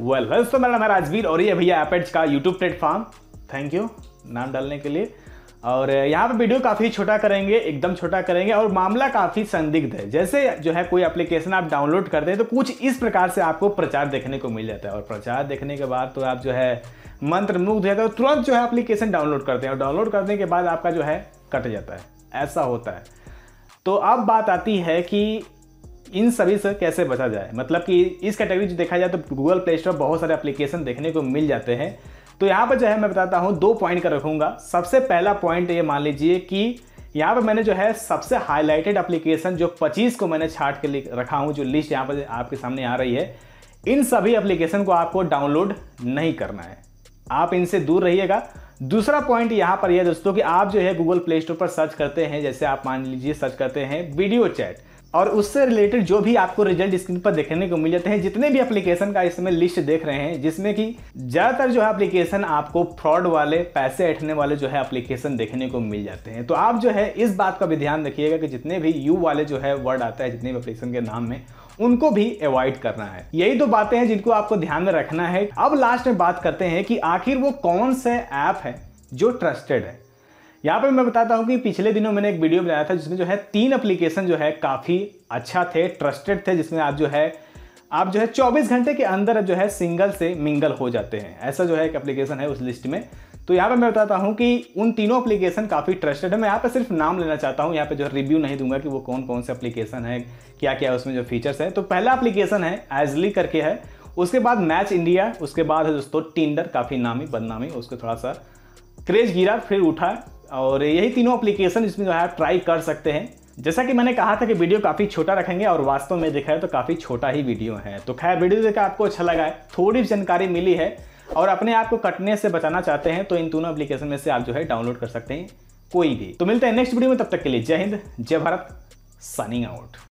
well well, दोस्तों मेरा नाम है राजवीर और ये भैया एपेट्स का यूट्यूब प्लेटफॉर्म थैंक यू नाम डालने के लिए और यहाँ पे वीडियो काफ़ी छोटा करेंगे एकदम छोटा करेंगे और मामला काफ़ी संदिग्ध है जैसे जो है कोई एप्लीकेशन आप डाउनलोड करते हैं तो कुछ इस प्रकार से आपको प्रचार देखने को मिल जाता है और प्रचार देखने के बाद तो आप जो है मंत्र मुग्ध है तुरंत जो है एप्लीकेशन डाउनलोड करते हैं और डाउनलोड करने के बाद आपका जो है कट जाता है ऐसा होता है तो अब बात आती है कि इन सभी से कैसे बचा जाए मतलब कि इस कैटेगरी जो देखा जाए तो गूगल प्ले स्टोर बहुत सारे एप्लीकेशन देखने को मिल जाते हैं तो यहाँ पर जो है मैं बताता हूँ दो पॉइंट का रखूँगा सबसे पहला पॉइंट ये मान लीजिए कि यहाँ पर मैंने जो है सबसे हाईलाइटेड एप्लीकेशन जो 25 को मैंने छाट के रखा हूँ जो लिस्ट यहाँ पर आपके सामने आ रही है इन सभी एप्लीकेशन को आपको डाउनलोड नहीं करना है आप इनसे दूर रहिएगा दूसरा पॉइंट यहाँ पर यह दोस्तों कि आप जो है गूगल प्ले स्टोर पर सर्च करते हैं जैसे आप मान लीजिए सर्च करते हैं वीडियो चैट और उससे रिलेटेड जो भी आपको रिजल्ट स्क्रीन पर देखने को मिल जाते हैं जितने भी एप्लीकेशन का इसमें लिस्ट देख रहे हैं जिसमें कि ज़्यादातर जो है एप्लीकेशन आपको फ्रॉड वाले पैसे ऐठने वाले जो है एप्लीकेशन देखने को मिल जाते हैं तो आप जो है इस बात का भी ध्यान रखिएगा कि जितने भी यू वाले जो है वर्ड आता है जितने भी एप्लीकेशन के नाम में उनको भी अवॉइड करना है यही दो बातें हैं जिनको आपको ध्यान में रखना है अब लास्ट में बात करते हैं कि आखिर वो कौन से ऐप है जो ट्रस्टेड है यहाँ पर मैं बताता हूँ कि पिछले दिनों मैंने एक वीडियो बनाया था जिसमें जो है तीन अप्लीकेशन जो है काफ़ी अच्छा थे ट्रस्टेड थे जिसमें आप जो है आप जो है 24 घंटे के अंदर जो है सिंगल से मिंगल हो जाते हैं ऐसा जो है एक एप्लीकेशन है उस लिस्ट में तो यहाँ पे मैं बताता हूँ कि उन तीनों एप्लीकेशन काफ़ी ट्रस्टेड है मैं यहाँ पे सिर्फ नाम लेना चाहता हूँ यहाँ पे जो रिव्यू नहीं दूंगा कि वो कौन कौन से अप्लीकेशन है क्या क्या उसमें जो फीचर्स है तो पहला अप्लीकेशन है एजली करके है उसके बाद मैच इंडिया उसके बाद है दोस्तों टिंडर काफ़ी नामी बदनामी उसको थोड़ा सा क्रेज गिरा फिर उठा और यही तीनों एप्लीकेशन इसमें जो है आप ट्राई कर सकते हैं जैसा कि मैंने कहा था कि वीडियो काफ़ी छोटा रखेंगे और वास्तव में देखा है तो काफ़ी छोटा ही वीडियो है तो खैर वीडियो देखकर आपको अच्छा लगा है थोड़ी जानकारी मिली है और अपने आप को कटने से बचाना चाहते हैं तो इन तीनों एप्लीकेशन में से आप जो है डाउनलोड कर सकते हैं कोई भी तो मिलते हैं नेक्स्ट वीडियो में तब तक के लिए जय हिंद जय भारत सनिंग आउट